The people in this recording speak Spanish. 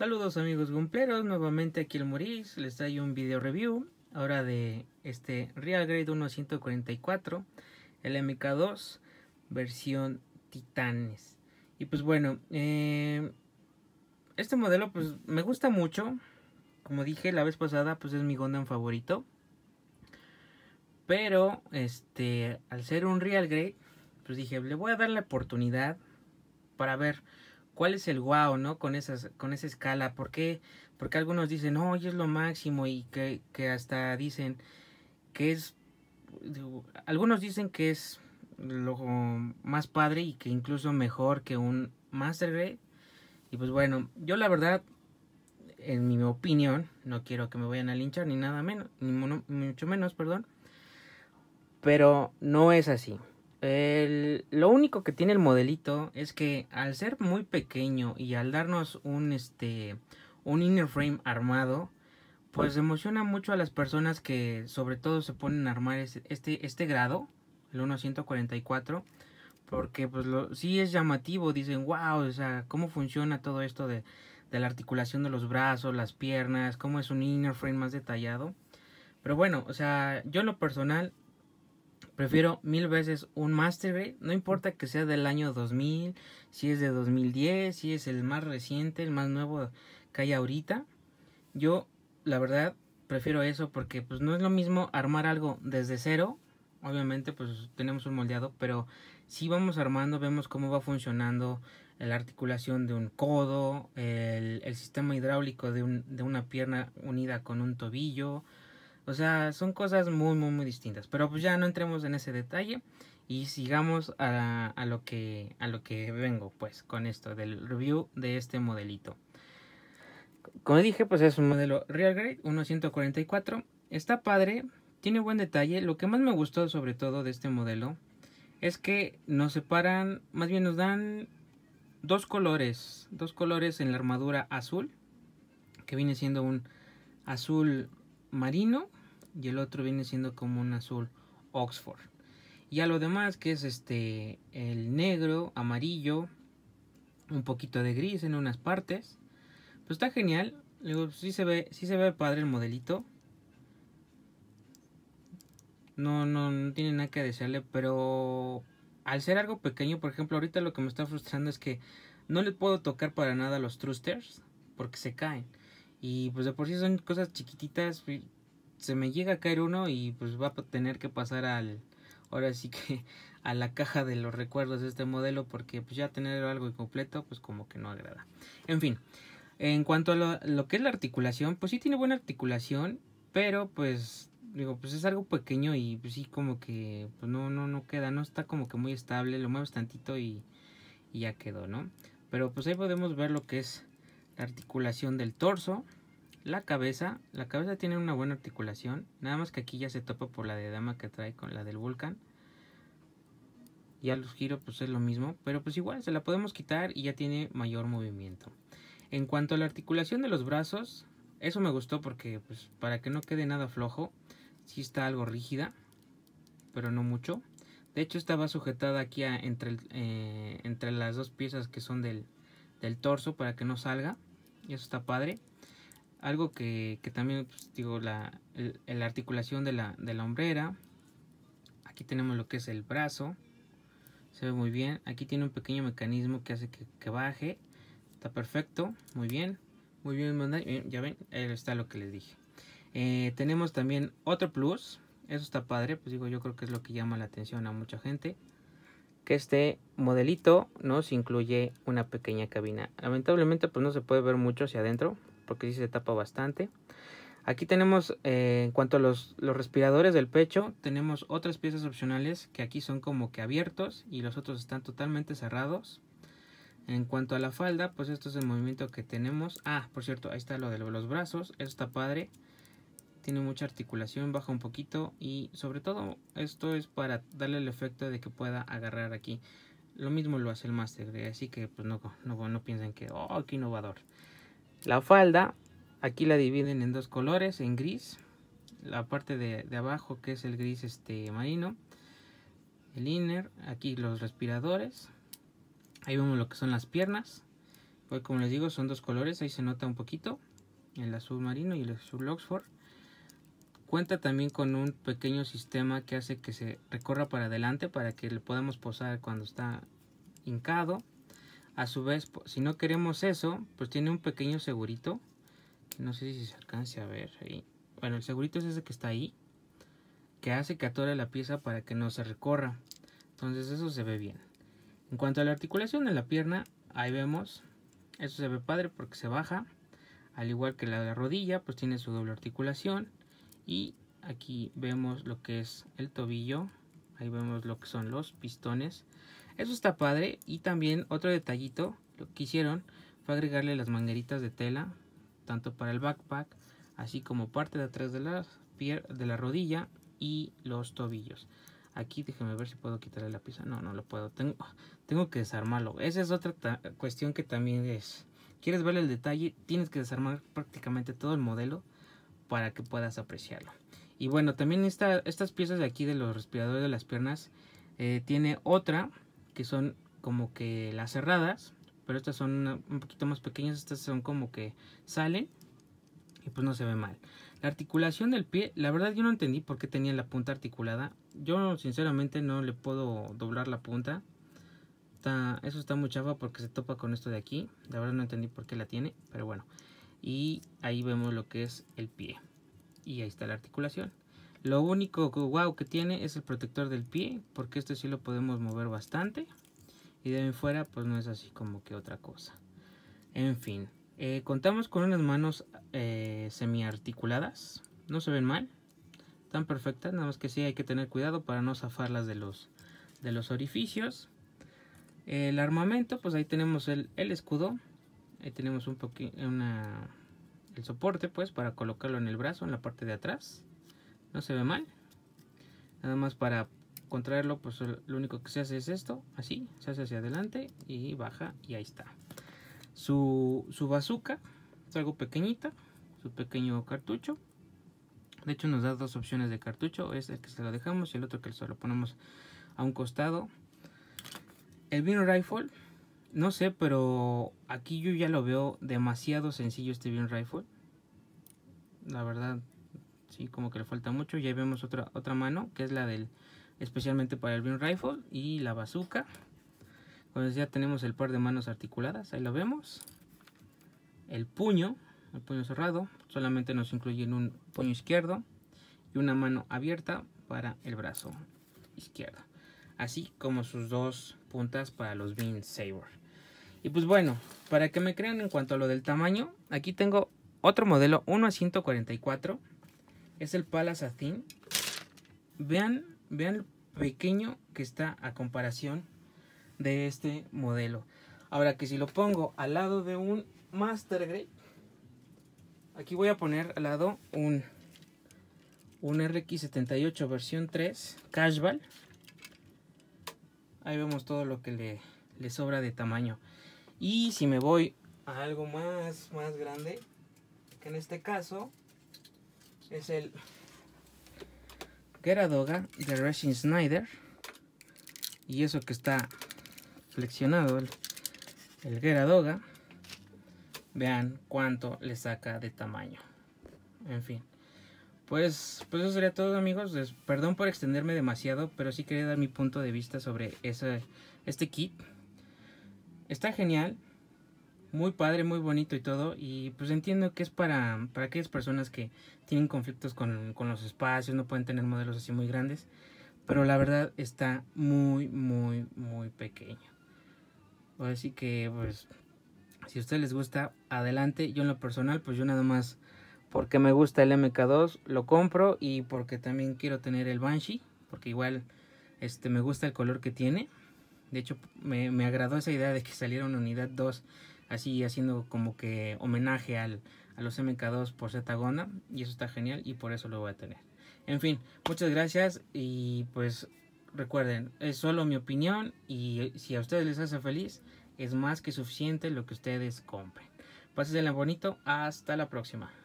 Saludos amigos gumpleros, nuevamente aquí el Moris, les traigo un video review, ahora de este Real Grade 1 144, el MK2, versión Titanes. Y pues bueno, eh, este modelo pues me gusta mucho, como dije la vez pasada pues es mi Gundam favorito, pero este al ser un Real Grade pues dije le voy a dar la oportunidad para ver ¿Cuál es el guau, no? Con, esas, con esa escala. ¿Por qué? Porque algunos dicen, hoy es lo máximo y que, hasta dicen que es... algunos dicen que es lo más padre y que incluso mejor que un Master Y pues bueno, yo la verdad, en mi opinión, no quiero que me vayan a linchar ni nada menos, ni mucho menos, perdón. Pero no es así lo único que tiene el modelito es que al ser muy pequeño y al darnos un, este, un inner frame armado, pues emociona mucho a las personas que sobre todo se ponen a armar este, este grado, el 1-144 porque pues sí es llamativo, dicen, wow, o sea, cómo funciona todo esto de, de la articulación de los brazos, las piernas, cómo es un inner frame más detallado. Pero bueno, o sea, yo lo personal Prefiero mil veces un Masterbay, no importa que sea del año 2000, si es de 2010, si es el más reciente, el más nuevo que hay ahorita. Yo, la verdad, prefiero eso porque pues no es lo mismo armar algo desde cero. Obviamente pues tenemos un moldeado, pero si vamos armando, vemos cómo va funcionando la articulación de un codo, el, sistema hidráulico de una pierna unida con un tobillo, o sea, son cosas muy, muy, muy distintas. Pero pues ya no entremos en ese detalle y sigamos a, lo, que, a lo que vengo, pues, con esto, del review de este modelito. Como dije, pues es un modelo Real Grade 1.144. Está padre, tiene buen detalle. Lo que más me gustó sobre todo de este modelo es que nos separan, más bien nos dan dos colores, dos colores en la armadura azul, que viene siendo un azul marino y el otro viene siendo como un azul Oxford. Y a lo demás que es este el negro, amarillo, un poquito de gris en unas partes. Pues está genial. si sí se ve, sí se ve padre el modelito. No, no, no tiene nada que desearle, pero al ser algo pequeño, por ejemplo, ahorita lo que me está frustrando es que no le puedo tocar para nada los thrusters porque se caen. Y pues de por sí son cosas chiquititas. Se me llega a caer uno y pues va a tener que pasar al. Ahora sí que a la caja de los recuerdos de este modelo porque pues ya tener algo incompleto pues como que no agrada. En fin, en cuanto a lo, que es la articulación, pues sí tiene buena articulación, pero pues digo, pues es algo pequeño y pues sí como que pues no, no, no queda, no está como que muy estable, lo mueves tantito y ya quedó, ¿no? Pero pues ahí podemos ver lo que es articulación del torso, la cabeza, la cabeza tiene una buena articulación, nada más que aquí ya se topa por la de dama que trae con la del Vulcan. Ya los giros pues es lo mismo, pero pues igual se la podemos quitar y ya tiene mayor movimiento. En cuanto a la articulación de los brazos, eso me gustó porque pues para que no quede nada flojo, si está algo rígida, pero no mucho. De hecho estaba sujetada aquí entre, eh, entre las dos piezas que son del torso para que no salga y eso está padre. Algo que, también, pues, digo, la, articulación de la, de la hombrera. Aquí tenemos lo que es el brazo. Se ve muy bien. Aquí tiene un pequeño mecanismo que hace que, baje. Está perfecto. Muy bien. Muy bien, ya ven, ahí está lo que les dije. Eh, tenemos también otro plus. Eso está padre, pues digo, yo creo que es lo que llama la atención a mucha gente que este modelito nos incluye una pequeña cabina. Lamentablemente pues no se puede ver mucho hacia adentro porque si se tapa bastante. Aquí tenemos eh, en cuanto a los, los, respiradores del pecho, tenemos otras piezas opcionales que aquí son como que abiertos y los otros están totalmente cerrados. En cuanto a la falda, pues esto es el movimiento que tenemos. Ah, por cierto, ahí está lo de los brazos, esto está padre tiene mucha articulación, baja un poquito y sobre todo esto es para darle el efecto de que pueda agarrar aquí. Lo mismo lo hace el Master así que pues no, no, no piensen que, oh, qué innovador. La falda, aquí la dividen en dos colores, en gris, la parte de, de abajo que es el gris este marino, el inner, aquí los respiradores, ahí vemos lo que son las piernas, pues como les digo son dos colores, ahí se nota un poquito, el azul marino y el azul Oxford Cuenta también con un pequeño sistema que hace que se recorra para adelante para que le podamos posar cuando está hincado. A su vez, si no queremos eso, pues tiene un pequeño segurito. no sé si se alcance a ver ahí. Bueno, el segurito es ese que está ahí. Que hace que atore la pieza para que no se recorra. Entonces eso se ve bien. En cuanto a la articulación de la pierna, ahí vemos. Eso se ve padre porque se baja. Al igual que la de la rodilla, pues tiene su doble articulación y aquí vemos lo que es el tobillo ahí vemos lo que son los pistones eso está padre y también otro detallito lo que hicieron fue agregarle las mangueritas de tela tanto para el backpack así como parte de atrás de la, de la rodilla y los tobillos aquí déjame ver si puedo quitarle la pieza no no lo puedo tengo tengo que desarmarlo esa es otra cuestión que también es quieres ver el detalle tienes que desarmar prácticamente todo el modelo para que puedas apreciarlo. Y bueno, también estas piezas de aquí de los respiradores de las piernas eh, tiene otra que son como que las cerradas, pero estas son un poquito más pequeñas, estas son como que salen y pues no se ve mal. La articulación del pie, la verdad yo no entendí por qué tenía la punta articulada. Yo sinceramente no le puedo doblar la punta. Está, eso está muy chafa porque se topa con esto de aquí. La verdad no entendí por qué la tiene, pero bueno y ahí vemos lo que es el pie y ahí está la articulación lo único wow que tiene es el protector del pie porque este sí lo podemos mover bastante y de ahí fuera pues no es así como que otra cosa en fin eh, contamos con unas manos eh, semi articuladas no se ven mal tan perfectas nada más que sí hay que tener cuidado para no zafarlas de los de los orificios el armamento pues ahí tenemos el escudo ahí tenemos un poquito el soporte pues para colocarlo en el brazo en la parte de atrás no se ve mal nada más para contraerlo pues lo único que se hace es esto así se hace hacia adelante y baja y ahí está su, su bazooka es algo pequeñita su pequeño cartucho de hecho nos da dos opciones de cartucho es el que se lo dejamos y el otro que se lo ponemos a un costado el vino rifle no sé, pero aquí yo ya lo veo demasiado sencillo este Bean rifle. La verdad, sí, como que le falta mucho. Ya vemos otra, otra mano, que es la del, especialmente para el Bean rifle y la bazooka. Entonces ya tenemos el par de manos articuladas, ahí lo vemos. El puño, el puño cerrado, solamente nos incluyen un puño izquierdo y una mano abierta para el brazo izquierdo. Así como sus dos puntas para los Bean Saber. Y pues bueno, para que me crean en cuanto a lo del tamaño, aquí tengo otro modelo, 1 a 144. Es el Palace Athen. Vean, vean lo pequeño que está a comparación de este modelo. Ahora que si lo pongo al lado de un Master aquí voy a poner al lado un, un RX78 versión 3 Cashball. Ahí vemos todo lo que le sobra de tamaño. Y si me voy a algo más, más grande, que en este caso es el Geradoga de Racing Snyder. Y eso que está flexionado, el, el Geradoga, vean cuánto le saca de tamaño. En fin. Pues, pues eso sería todo amigos, perdón por extenderme demasiado, pero sí quería dar mi punto de vista sobre ese, este kit está genial, muy padre, muy bonito y todo. Y pues entiendo que es para, aquellas personas que tienen conflictos con, los espacios, no pueden tener modelos así muy grandes. Pero la verdad está muy, muy, muy pequeño. Así que pues si a ustedes les gusta, adelante. Yo en lo personal, pues yo nada más porque me gusta el MK2, lo compro y porque también quiero tener el Banshee, porque igual este me gusta el color que tiene. De hecho, me, agradó esa idea de que saliera una unidad 2 así haciendo como que homenaje al, a los MK2 por Zetagona y eso está genial y por eso lo voy a tener. En fin, muchas gracias y pues recuerden, es solo mi opinión y si a ustedes les hace feliz, es más que suficiente lo que ustedes compren. Pásenla bonito, hasta la próxima.